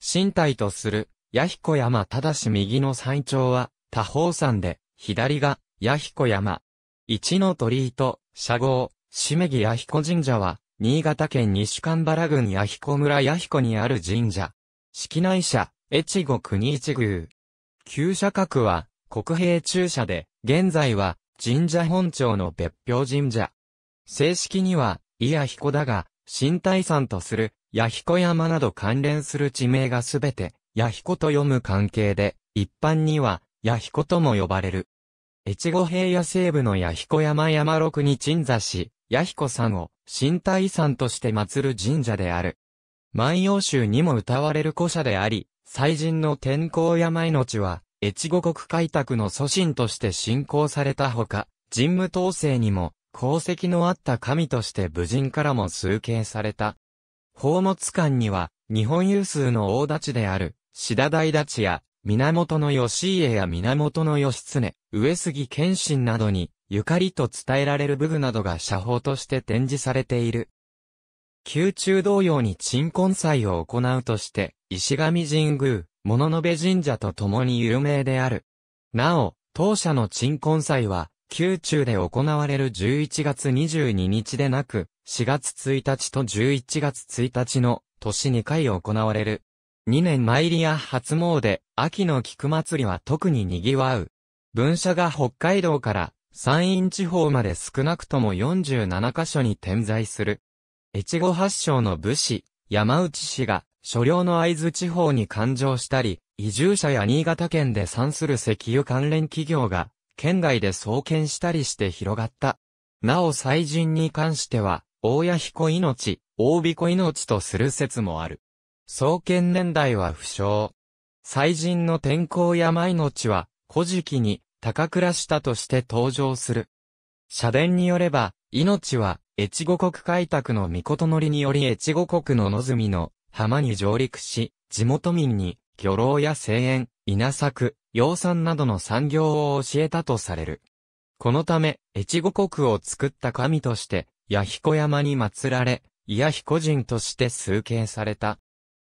身体とする、弥彦山ただし右の山頂は、多宝山で、左が、弥彦山。一の鳥居と、社号、めぎ弥彦神社は、新潟県西神原郡弥彦村弥彦にある神社。式内社、越後国一宮。旧社格は、国兵中社で、現在は、神社本庁の別表神社。正式には、伊弥彦だが、新体山とする、弥彦山など関連する地名がすべて、弥彦と読む関係で、一般には、弥彦とも呼ばれる。越後平野西部の弥彦山山六に鎮座し、弥彦さんを身体遺産として祀る神社である。万葉集にも歌われる古社であり、祭神の天候山命は、越後国開拓の祖神として信仰されたほか、神武統制にも、功績のあった神として武人からも崇敬された。宝物館には、日本有数の大立ちである、志田大立ちや、源義家や源義経、上杉謙信などに、ゆかりと伝えられる武具などが写法として展示されている。宮中同様に鎮魂祭を行うとして、石上神宮、物部神社と共に有名である。なお、当社の鎮魂祭は、宮中で行われる11月22日でなく、4月1日と11月1日の年2回行われる。2年参りや初詣、秋の菊祭りは特に賑わう。文社が北海道から山陰地方まで少なくとも47カ所に点在する。越後発祥の武士、山内氏が、所領の会津地方に勘定したり、移住者や新潟県で産する石油関連企業が、県外で創建したりして広がった。なお祭神に関しては、大谷彦命、大彦命とする説もある。創建年代は不詳。祭神の天候や毎日は、古事記に、高倉下として登場する。社殿によれば、命は、越後国開拓の御事乗りにより越後国の望みの浜に上陸し、地元民に、漁労や声援、稲作、養蚕などの産業を教えたとされる。このため、越後国を作った神として、弥彦山に祀られ、弥彦人として崇敬された。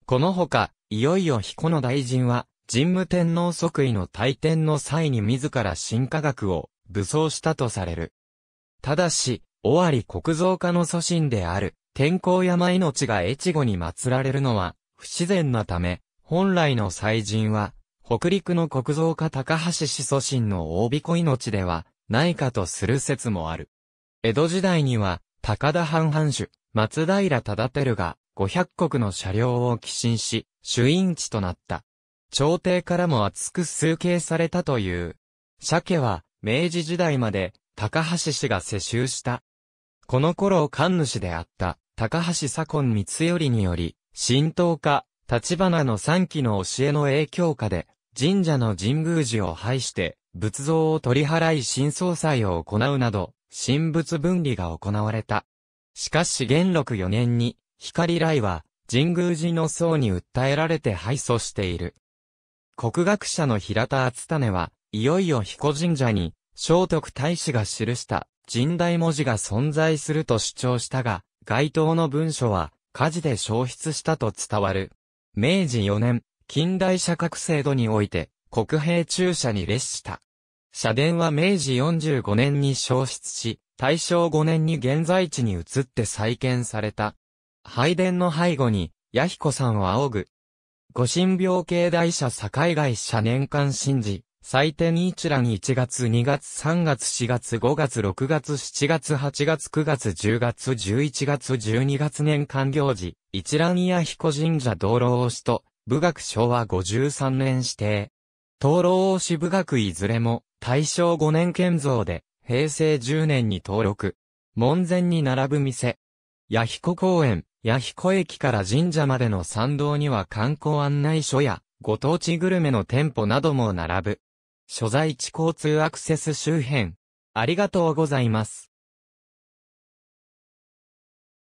このほか、いよいよ彦の大臣は、神武天皇即位の大典の際に自ら新科学を武装したとされる。ただし、尾張国造家の祖神である、天候山命が越後に祀られるのは、不自然なため、本来の祭神は、北陸の国造家高橋氏祖神の大彦命では、ないかとする説もある。江戸時代には、高田藩藩主、松平忠輝が、五百国の車両を寄進し、主因地となった。朝廷からも厚く崇敬されたという。鮭は、明治時代まで、高橋氏が世襲した。この頃神主であった、高橋左近光頼により、神道家、立花の三期の教えの影響下で、神社の神宮寺を廃して、仏像を取り払い新総裁を行うなど、神仏分離が行われた。しかし元禄4年に、光来は、神宮寺の僧に訴えられて敗訴している。国学者の平田厚種は、いよいよ彦神社に、聖徳太子が記した、神代文字が存在すると主張したが、該当の文書は、火事で消失したと伝わる。明治4年、近代社格制度において、国兵中社に列した。社殿は明治45年に消失し、大正5年に現在地に移って再建された。拝殿の背後に、弥彦さんを仰ぐ。五神病系大社境外社年間神事、祭典一覧1月2月3月4月5月6月7月8月9月10月11月12月年間行事、一覧弥彦神社道路押しと、武学昭和53年指定。灯籠王氏武学いずれも、大正5年建造で、平成10年に登録。門前に並ぶ店。弥彦公園、弥彦駅から神社までの参道には観光案内所や、ご当地グルメの店舗なども並ぶ。所在地交通アクセス周辺。ありがとうございます。